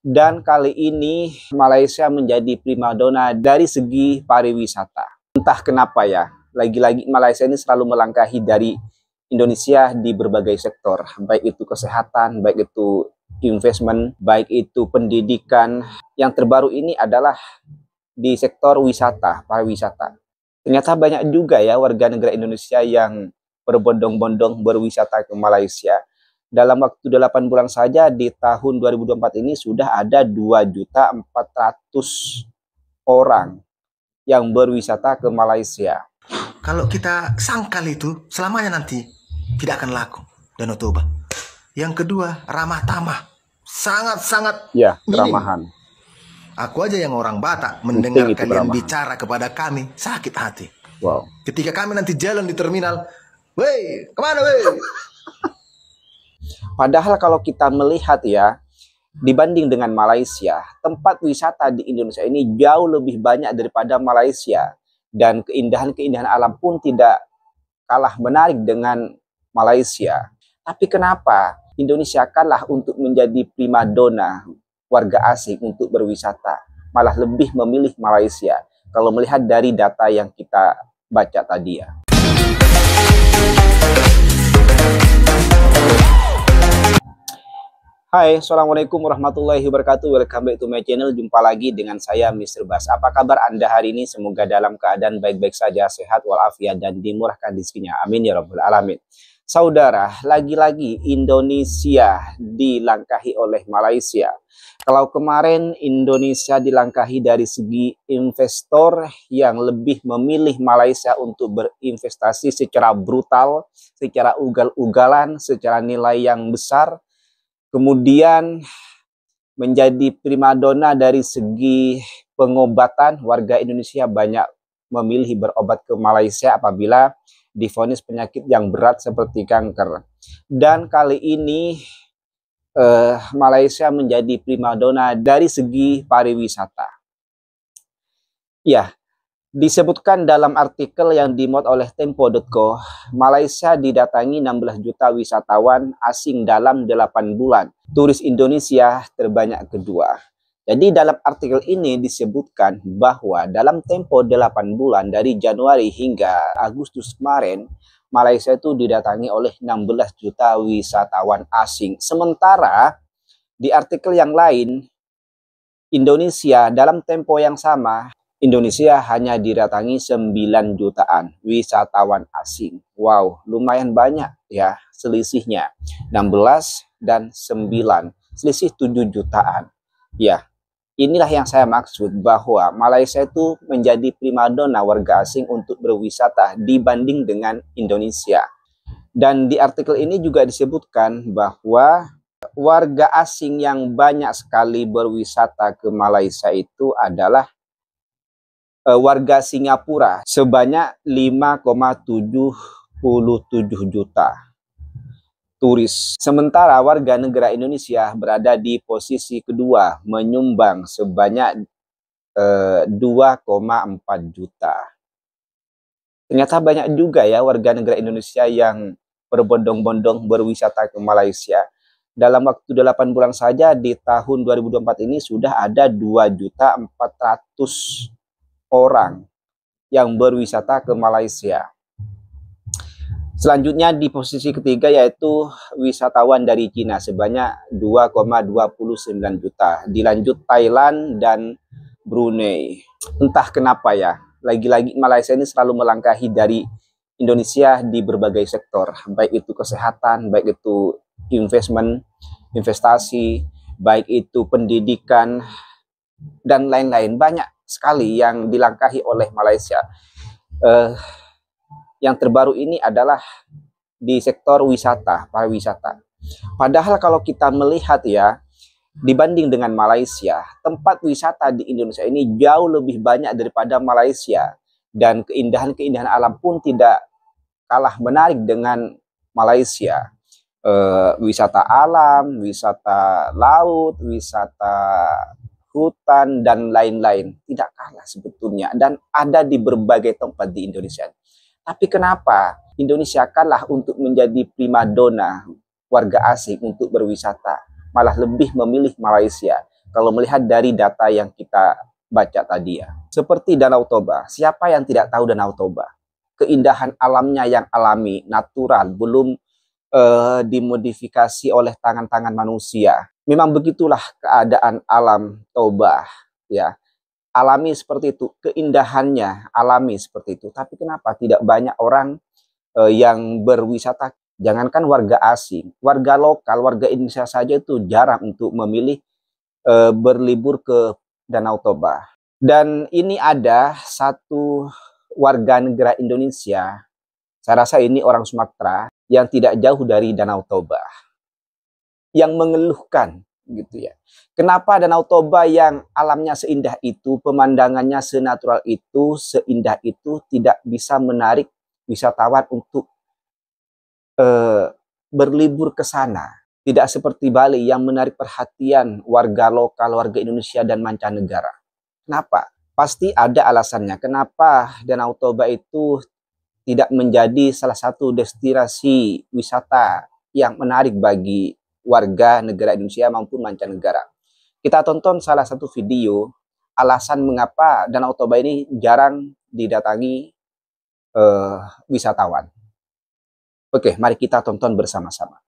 dan kali ini Malaysia menjadi primadona dari segi pariwisata. Entah kenapa ya, lagi-lagi Malaysia ini selalu melangkahi dari Indonesia di berbagai sektor, baik itu kesehatan, baik itu investment, baik itu pendidikan. Yang terbaru ini adalah di sektor wisata, pariwisata. Ternyata banyak juga ya warga negara Indonesia yang berbondong-bondong berwisata ke Malaysia dalam waktu 8 bulan saja di tahun 2024 ini sudah ada 2.400 orang yang berwisata ke Malaysia. Kalau kita sangkal itu selamanya nanti tidak akan laku Danau Toba. Yang kedua, ramah tamah. Sangat-sangat ya, ramahan. Aku aja yang orang Batak mendengar itu kalian ramahan. bicara kepada kami sakit hati. Wow. Ketika kami nanti jalan di terminal, "Woi, kemana woi?" Padahal kalau kita melihat ya, dibanding dengan Malaysia, tempat wisata di Indonesia ini jauh lebih banyak daripada Malaysia. Dan keindahan-keindahan alam pun tidak kalah menarik dengan Malaysia. Tapi kenapa Indonesia kalah untuk menjadi primadona warga asing untuk berwisata? Malah lebih memilih Malaysia kalau melihat dari data yang kita baca tadi ya. Hai, Assalamualaikum warahmatullahi wabarakatuh. Welcome back to my channel. Jumpa lagi dengan saya, Mr. Bas. Apa kabar Anda hari ini? Semoga dalam keadaan baik-baik saja, sehat walafiat, dan dimurahkan rezekinya. Amin ya Rabbul Alamin. Saudara, lagi-lagi Indonesia dilangkahi oleh Malaysia. Kalau kemarin Indonesia dilangkahi dari segi investor yang lebih memilih Malaysia untuk berinvestasi secara brutal, secara ugal-ugalan, secara nilai yang besar, kemudian menjadi primadona dari segi pengobatan warga Indonesia banyak memilih berobat ke Malaysia apabila difonis penyakit yang berat seperti kanker. Dan kali ini eh, Malaysia menjadi primadona dari segi pariwisata. Ya, Disebutkan dalam artikel yang dimuat oleh Tempo.co, Malaysia didatangi 16 juta wisatawan asing dalam 8 bulan. Turis Indonesia terbanyak kedua. Jadi dalam artikel ini disebutkan bahwa dalam tempo 8 bulan dari Januari hingga Agustus kemarin, Malaysia itu didatangi oleh 16 juta wisatawan asing. Sementara di artikel yang lain, Indonesia dalam tempo yang sama Indonesia hanya diratangi 9 jutaan wisatawan asing. Wow, lumayan banyak ya selisihnya. 16 dan 9, selisih 7 jutaan. Ya, inilah yang saya maksud bahwa Malaysia itu menjadi primadona warga asing untuk berwisata dibanding dengan Indonesia. Dan di artikel ini juga disebutkan bahwa warga asing yang banyak sekali berwisata ke Malaysia itu adalah Eh, warga Singapura sebanyak 5,77 juta turis. Sementara warga negara Indonesia berada di posisi kedua menyumbang sebanyak eh, 2,4 juta. Ternyata banyak juga ya warga negara Indonesia yang berbondong-bondong berwisata ke Malaysia. Dalam waktu 8 bulan saja di tahun 2024 ini sudah ada 2 juta 400 orang yang berwisata ke Malaysia. Selanjutnya di posisi ketiga yaitu wisatawan dari Cina sebanyak 2,29 juta. Dilanjut Thailand dan Brunei. Entah kenapa ya, lagi-lagi Malaysia ini selalu melangkahi dari Indonesia di berbagai sektor, baik itu kesehatan, baik itu investment, investasi, baik itu pendidikan dan lain-lain. Banyak sekali yang dilangkahi oleh Malaysia. Uh, yang terbaru ini adalah di sektor wisata, pariwisata. Padahal kalau kita melihat ya, dibanding dengan Malaysia, tempat wisata di Indonesia ini jauh lebih banyak daripada Malaysia dan keindahan-keindahan alam pun tidak kalah menarik dengan Malaysia. Uh, wisata alam, wisata laut, wisata hutan, dan lain-lain. Tidak kalah sebetulnya dan ada di berbagai tempat di Indonesia. Tapi kenapa Indonesia kalah untuk menjadi primadona warga asing untuk berwisata, malah lebih memilih Malaysia kalau melihat dari data yang kita baca tadi ya. Seperti Danau Toba, siapa yang tidak tahu Danau Toba? Keindahan alamnya yang alami, natural, belum uh, dimodifikasi oleh tangan-tangan manusia. Memang begitulah keadaan alam Taubah, ya. Alami seperti itu, keindahannya alami seperti itu. Tapi kenapa tidak banyak orang eh, yang berwisata? Jangankan warga asing, warga lokal, warga Indonesia saja itu jarang untuk memilih eh, berlibur ke Danau Toba. Dan ini ada satu warga negara Indonesia, saya rasa ini orang Sumatera yang tidak jauh dari Danau Toba yang mengeluhkan gitu ya. Kenapa Danau Toba yang alamnya seindah itu, pemandangannya senatural itu, seindah itu tidak bisa menarik wisatawan untuk eh, berlibur ke sana? Tidak seperti Bali yang menarik perhatian warga lokal, warga Indonesia dan mancanegara. Kenapa? Pasti ada alasannya. Kenapa Danau Toba itu tidak menjadi salah satu destinasi wisata yang menarik bagi warga negara Indonesia maupun mancanegara. Kita tonton salah satu video alasan mengapa Danau Toba ini jarang didatangi uh, wisatawan. Oke, mari kita tonton bersama-sama.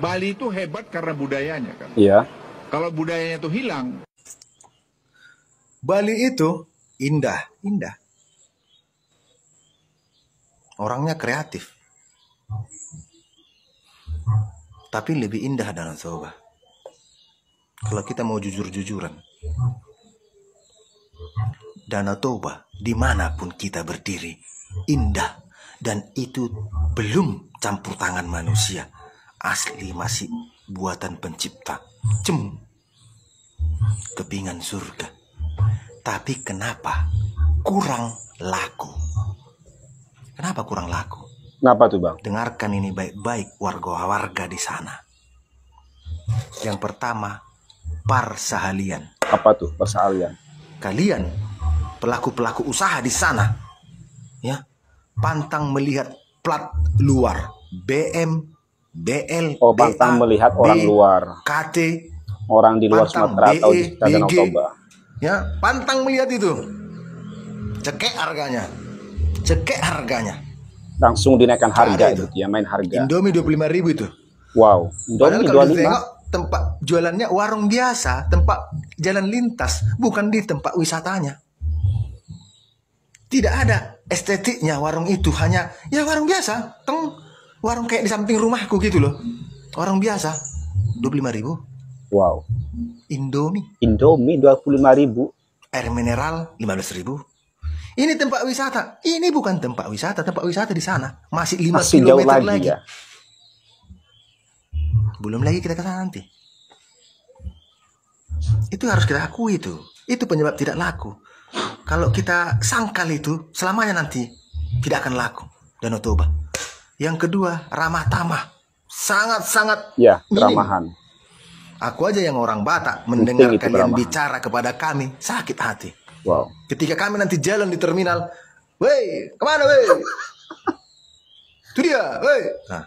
Bali itu hebat karena budayanya kan. Iya. Kalau budayanya itu hilang. Bali itu indah, indah. Orangnya kreatif tapi lebih indah dalam soba. kalau kita mau jujur-jujuran danau toba dimanapun kita berdiri indah dan itu belum campur tangan manusia asli masih buatan pencipta cem kepingan surga tapi kenapa kurang laku kenapa kurang laku Kenapa tuh bang? Dengarkan ini baik-baik warga-warga di sana. Yang pertama, persahalian. Apa tuh persahalian? Kalian pelaku-pelaku usaha di sana, ya pantang melihat plat luar BM, BL, oh pantang BA, melihat orang B, luar, KT, orang di luar Sumatera BE, atau di dan e, Oktober. Ya, pantang melihat itu. Cekek harganya. Cekek harganya langsung dinaikkan harga itu. Gitu ya main harga. Indomie dua puluh lima ribu itu. Wow. Indomie dua tengok Tempat jualannya warung biasa, tempat jalan lintas, bukan di tempat wisatanya. Tidak ada estetiknya warung itu, hanya ya warung biasa, teng warung kayak di samping rumahku gitu loh. warung biasa, dua puluh lima ribu. Wow. Indomie. Indomie dua puluh lima ribu. Air mineral lima belas ribu. Ini tempat wisata. Ini bukan tempat wisata. Tempat wisata di sana masih 5 masih km jauh lagi. lagi. Ya. Belum lagi kita ke sana nanti. Itu harus kita akui itu. Itu penyebab tidak laku. Kalau kita sangkal itu selamanya nanti tidak akan laku dan otoba Yang kedua, ramah tamah. Sangat-sangat ya, ramahan. Aku aja yang orang Batak mendengarkan yang bicara kepada kami sakit hati. Wow. Ketika kami nanti jalan di terminal, woi, kemana woi? Itu dia, woi. Nah,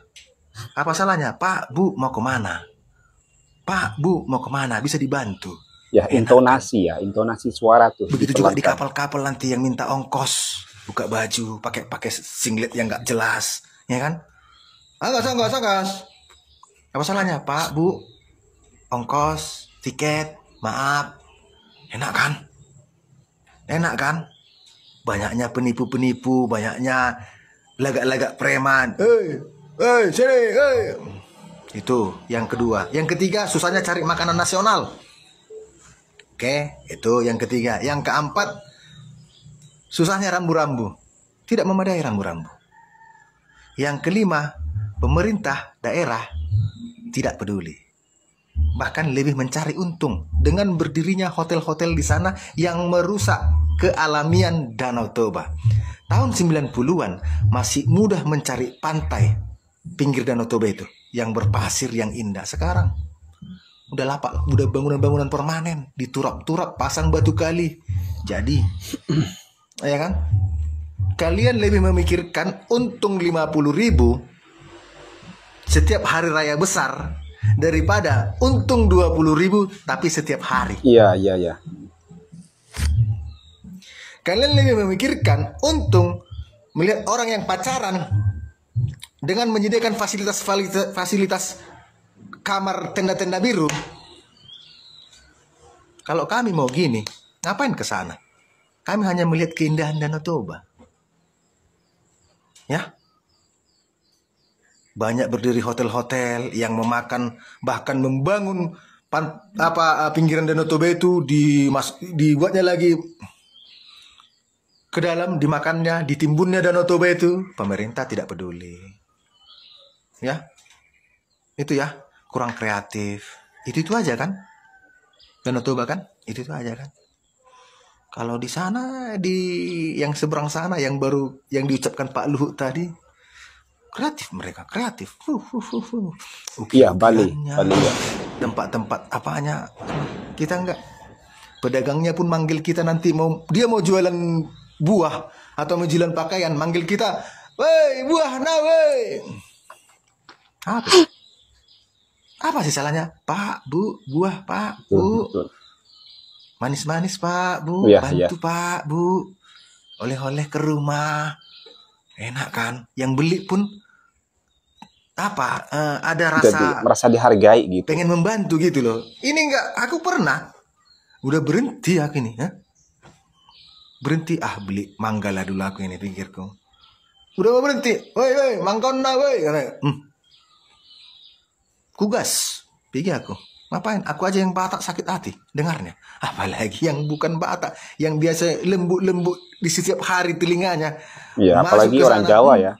apa salahnya? Pak, Bu, mau kemana? Pak, Bu, mau kemana? Bisa dibantu. Ya, kan? intonasi ya, intonasi suara tuh. Begitu juga di kapal-kapal nanti yang minta ongkos, buka baju, pakai pakai singlet yang nggak jelas, ya kan? Angkas, angkas, angkas. Apa salahnya, Pak, Bu? Ongkos, tiket, maaf. Enak kan? Enak kan? Banyaknya penipu-penipu, banyaknya lagak-lagak preman. Hei, hei, sini, hei. Itu yang kedua. Yang ketiga, susahnya cari makanan nasional. Oke, itu yang ketiga. Yang keempat, susahnya rambu-rambu. Tidak memadai rambu-rambu. Yang kelima, pemerintah daerah tidak peduli bahkan lebih mencari untung dengan berdirinya hotel-hotel di sana yang merusak kealamian Danau Toba. Tahun 90-an masih mudah mencari pantai pinggir Danau Toba itu yang berpasir yang indah. Sekarang udah lapak, udah bangunan-bangunan permanen, diturap-turap, pasang batu kali. Jadi, ya kan? Kalian lebih memikirkan untung 50 ribu setiap hari raya besar daripada untung 20 ribu tapi setiap hari. Iya, iya, iya. Kalian lebih memikirkan untung melihat orang yang pacaran dengan menyediakan fasilitas fasilitas kamar tenda-tenda biru. Kalau kami mau gini, ngapain ke sana? Kami hanya melihat keindahan Danau Toba. Ya, banyak berdiri hotel-hotel yang memakan bahkan membangun pan, apa eh, pinggiran Danau Toba itu di dibuatnya lagi ke dalam dimakannya ditimbunnya Danau Toba itu pemerintah tidak peduli ya itu ya kurang kreatif itu itu aja kan Danau Toba kan itu itu aja kan kalau di sana di yang seberang sana yang baru yang diucapkan Pak Luhut tadi kreatif mereka kreatif uh, uh, uh, uh. Uki ya Bali Bali ya tempat-tempat apanya kita enggak pedagangnya pun manggil kita nanti mau dia mau jualan buah atau mau jualan pakaian manggil kita woi buah nah woi apa apa sih salahnya pak bu buah pak bu manis-manis pak bu ya, bantu ya. pak bu oleh-oleh ke rumah enak kan yang beli pun apa uh, ada rasa Jadi, merasa dihargai gitu pengen membantu gitu loh ini enggak aku pernah udah berhenti aku ini ya berhenti ah beli mangga lah dulu aku ini pikirku udah mau berhenti woi woi mangkona woi hmm. kugas pergi aku ngapain aku aja yang batak sakit hati dengarnya apalagi yang bukan batak yang biasa lembut-lembut di setiap hari telinganya ya apalagi orang Jawa hmm. ya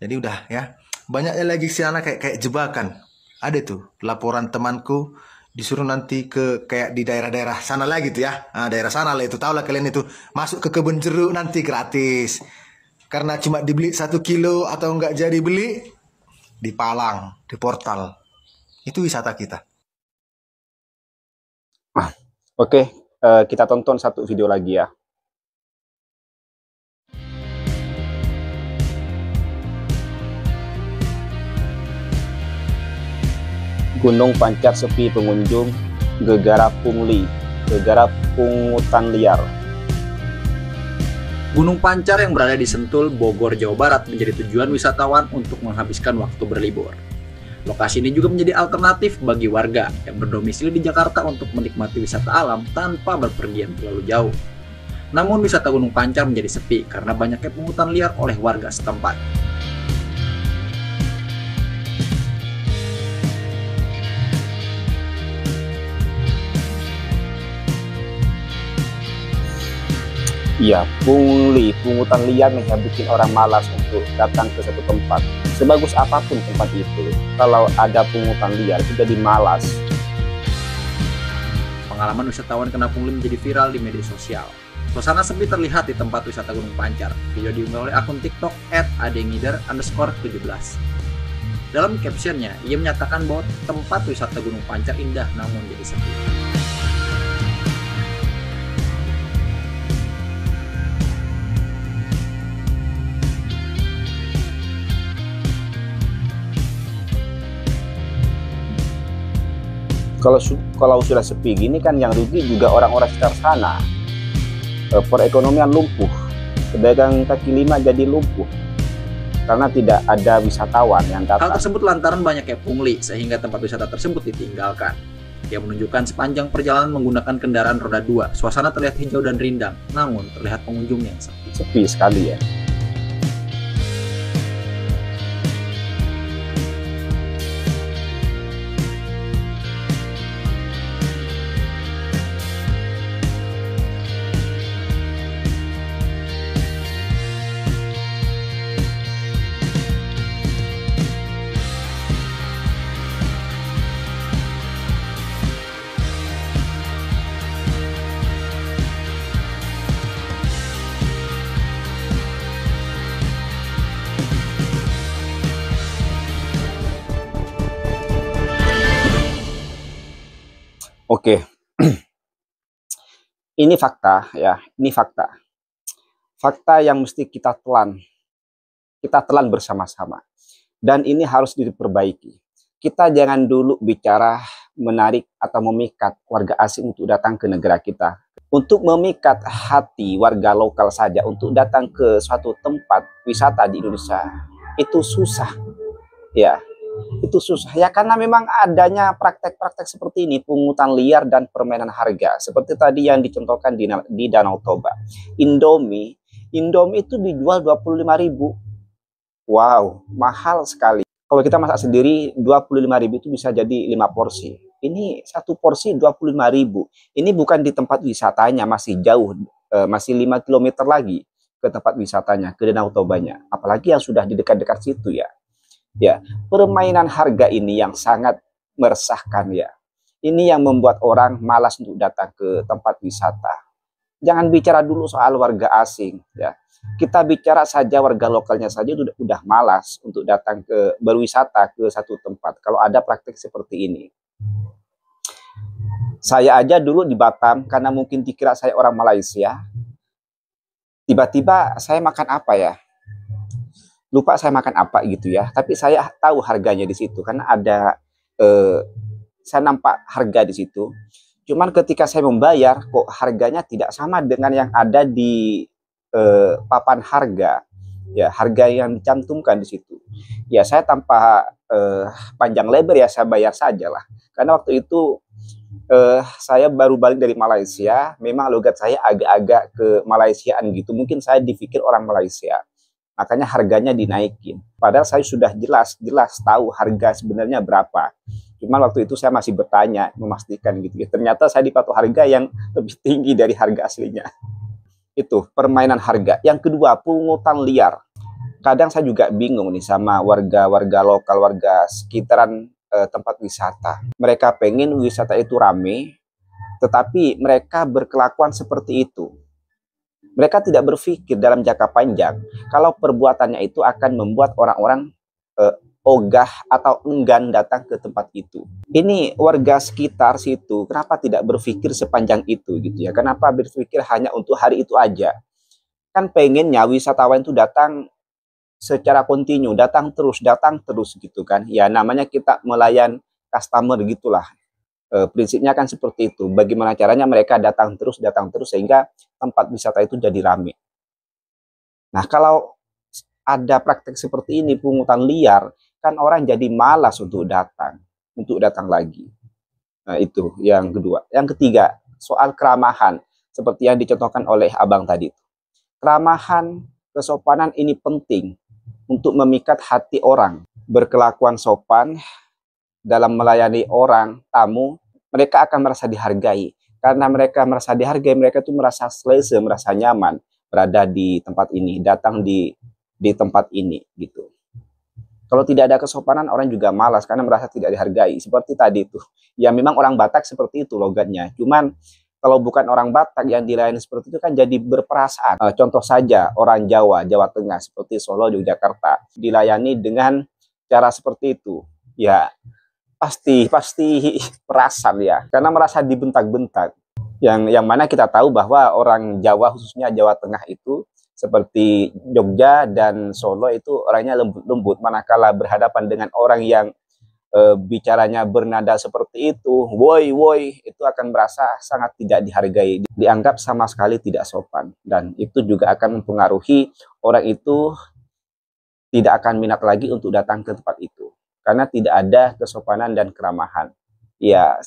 jadi udah ya banyaknya lagi sana kayak kayak jebakan ada tuh laporan temanku disuruh nanti ke kayak di daerah-daerah sana lagi tuh ya nah, daerah sana lah itu tau lah kalian itu masuk ke kebun jeruk nanti gratis karena cuma dibeli satu kilo atau nggak jadi beli di Palang di portal itu wisata kita ah, oke okay, uh, eh, kita tonton satu video lagi ya Gunung Pancar sepi pengunjung, gegara pungli, gegara pungutan liar. Gunung Pancar yang berada di Sentul, Bogor, Jawa Barat menjadi tujuan wisatawan untuk menghabiskan waktu berlibur. Lokasi ini juga menjadi alternatif bagi warga yang berdomisili di Jakarta untuk menikmati wisata alam tanpa berpergian terlalu jauh. Namun wisata Gunung Pancar menjadi sepi karena banyaknya pungutan liar oleh warga setempat. Iya, pungli, pungutan liar nih yang bikin orang malas untuk datang ke satu tempat. Sebagus apapun tempat itu, kalau ada pungutan liar itu jadi malas. Pengalaman wisatawan kena pungli menjadi viral di media sosial. Suasana sepi terlihat di tempat wisata Gunung Pancar. Video diunggah oleh akun TikTok at adengider underscore Dalam captionnya, ia menyatakan bahwa tempat wisata Gunung Pancar indah namun jadi sepi. kalau kalau sudah sepi gini kan yang rugi juga orang-orang sekitar sana eh, perekonomian lumpuh pedagang kaki lima jadi lumpuh karena tidak ada wisatawan yang datang. Hal tersebut lantaran banyaknya pungli sehingga tempat wisata tersebut ditinggalkan. Dia menunjukkan sepanjang perjalanan menggunakan kendaraan roda dua, suasana terlihat hijau dan rindang, namun terlihat pengunjung yang sepi. Sepi sekali ya. Oke. ini fakta ya, ini fakta. Fakta yang mesti kita telan. Kita telan bersama-sama. Dan ini harus diperbaiki. Kita jangan dulu bicara menarik atau memikat warga asing untuk datang ke negara kita. Untuk memikat hati warga lokal saja untuk datang ke suatu tempat wisata di Indonesia itu susah. Ya, itu susah ya karena memang adanya praktek-praktek seperti ini pungutan liar dan permainan harga seperti tadi yang dicontohkan di, di Danau Toba Indomie Indomie itu dijual 25.000 wow mahal sekali kalau kita masak sendiri 25.000 itu bisa jadi lima porsi ini satu porsi 25.000 ini bukan di tempat wisatanya masih jauh eh, masih lima kilometer lagi ke tempat wisatanya ke Danau Tobanya apalagi yang sudah di dekat-dekat situ ya Ya, permainan harga ini yang sangat meresahkan ya. Ini yang membuat orang malas untuk datang ke tempat wisata. Jangan bicara dulu soal warga asing ya. Kita bicara saja warga lokalnya saja sudah udah malas untuk datang ke berwisata ke satu tempat kalau ada praktik seperti ini. Saya aja dulu di Batam karena mungkin dikira saya orang Malaysia. Tiba-tiba saya makan apa ya? lupa saya makan apa gitu ya tapi saya tahu harganya di situ karena ada eh, saya nampak harga di situ cuman ketika saya membayar kok harganya tidak sama dengan yang ada di eh, papan harga ya harga yang dicantumkan di situ ya saya tanpa eh, panjang lebar ya saya bayar saja lah karena waktu itu eh, saya baru balik dari Malaysia memang logat saya agak-agak ke Malaysiaan gitu mungkin saya dipikir orang Malaysia makanya harganya dinaikin. Padahal saya sudah jelas-jelas tahu harga sebenarnya berapa. Cuma waktu itu saya masih bertanya, memastikan gitu. Ya. Ternyata saya dipatuh harga yang lebih tinggi dari harga aslinya. Itu permainan harga. Yang kedua, pungutan liar. Kadang saya juga bingung nih sama warga-warga lokal, warga sekitaran eh, tempat wisata. Mereka pengen wisata itu rame, tetapi mereka berkelakuan seperti itu mereka tidak berpikir dalam jangka panjang kalau perbuatannya itu akan membuat orang-orang eh, ogah atau enggan datang ke tempat itu. Ini warga sekitar situ, kenapa tidak berpikir sepanjang itu gitu ya? Kenapa berpikir hanya untuk hari itu aja? Kan pengennya wisatawan itu datang secara kontinu, datang terus, datang terus gitu kan. Ya namanya kita melayan customer gitulah. E, prinsipnya kan seperti itu. Bagaimana caranya mereka datang terus, datang terus sehingga tempat wisata itu jadi ramai. Nah, kalau ada praktek seperti ini pungutan liar, kan orang jadi malas untuk datang, untuk datang lagi. Nah, itu yang kedua. Yang ketiga, soal keramahan seperti yang dicontohkan oleh Abang tadi. Keramahan, kesopanan ini penting untuk memikat hati orang. Berkelakuan sopan dalam melayani orang, tamu, mereka akan merasa dihargai. Karena mereka merasa dihargai, mereka itu merasa selesai merasa nyaman berada di tempat ini, datang di di tempat ini gitu. Kalau tidak ada kesopanan orang juga malas karena merasa tidak dihargai seperti tadi itu. Ya memang orang Batak seperti itu logatnya. Cuman kalau bukan orang Batak yang dilayani seperti itu kan jadi berperasaan. E, contoh saja orang Jawa, Jawa Tengah seperti Solo, Yogyakarta dilayani dengan cara seperti itu. Ya pasti pasti perasaan ya karena merasa dibentak-bentak yang yang mana kita tahu bahwa orang Jawa khususnya Jawa Tengah itu seperti Jogja dan Solo itu orangnya lembut-lembut manakala berhadapan dengan orang yang e, bicaranya bernada seperti itu woi woi itu akan merasa sangat tidak dihargai dianggap sama sekali tidak sopan dan itu juga akan mempengaruhi orang itu tidak akan minat lagi untuk datang ke tempat itu karena tidak ada kesopanan dan keramahan ya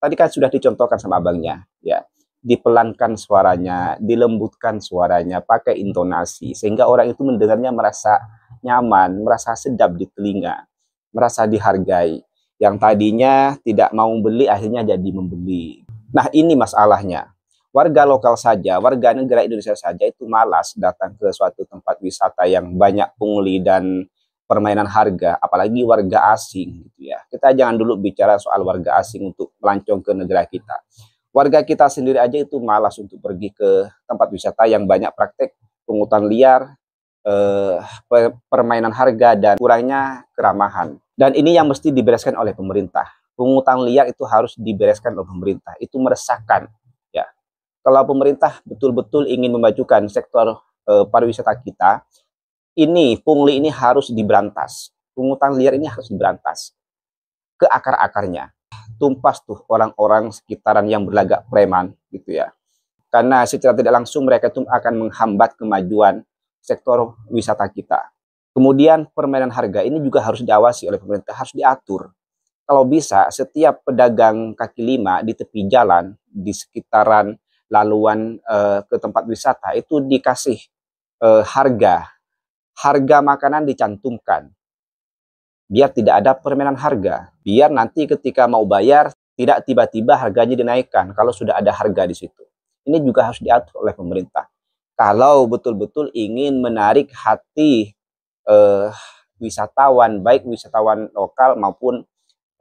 tadi kan sudah dicontohkan sama abangnya ya dipelankan suaranya dilembutkan suaranya pakai intonasi sehingga orang itu mendengarnya merasa nyaman merasa sedap di telinga merasa dihargai yang tadinya tidak mau beli akhirnya jadi membeli nah ini masalahnya warga lokal saja warga negara Indonesia saja itu malas datang ke suatu tempat wisata yang banyak pungli dan permainan harga, apalagi warga asing gitu ya. Kita jangan dulu bicara soal warga asing untuk melancong ke negara kita. Warga kita sendiri aja itu malas untuk pergi ke tempat wisata yang banyak praktek pungutan liar, eh, permainan harga dan kurangnya keramahan. Dan ini yang mesti dibereskan oleh pemerintah. Pungutan liar itu harus dibereskan oleh pemerintah. Itu meresahkan ya. Kalau pemerintah betul-betul ingin memajukan sektor eh, pariwisata kita, ini pungli ini harus diberantas. Pungutan liar ini harus diberantas ke akar-akarnya. Tumpas tuh orang-orang sekitaran yang berlagak preman gitu ya. Karena secara tidak langsung mereka itu akan menghambat kemajuan sektor wisata kita. Kemudian permainan harga ini juga harus diawasi oleh pemerintah, harus diatur. Kalau bisa setiap pedagang kaki lima di tepi jalan di sekitaran laluan eh, ke tempat wisata itu dikasih eh, harga harga makanan dicantumkan. Biar tidak ada permainan harga. Biar nanti ketika mau bayar, tidak tiba-tiba harganya dinaikkan kalau sudah ada harga di situ. Ini juga harus diatur oleh pemerintah. Kalau betul-betul ingin menarik hati eh, wisatawan, baik wisatawan lokal maupun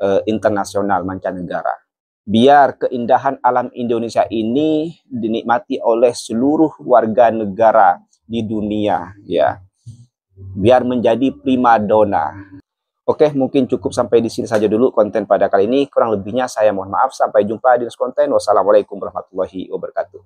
eh, internasional mancanegara. Biar keindahan alam Indonesia ini dinikmati oleh seluruh warga negara di dunia, ya biar menjadi primadona. Oke, mungkin cukup sampai di sini saja dulu konten pada kali ini. Kurang lebihnya saya mohon maaf. Sampai jumpa di next konten. Wassalamualaikum warahmatullahi wabarakatuh.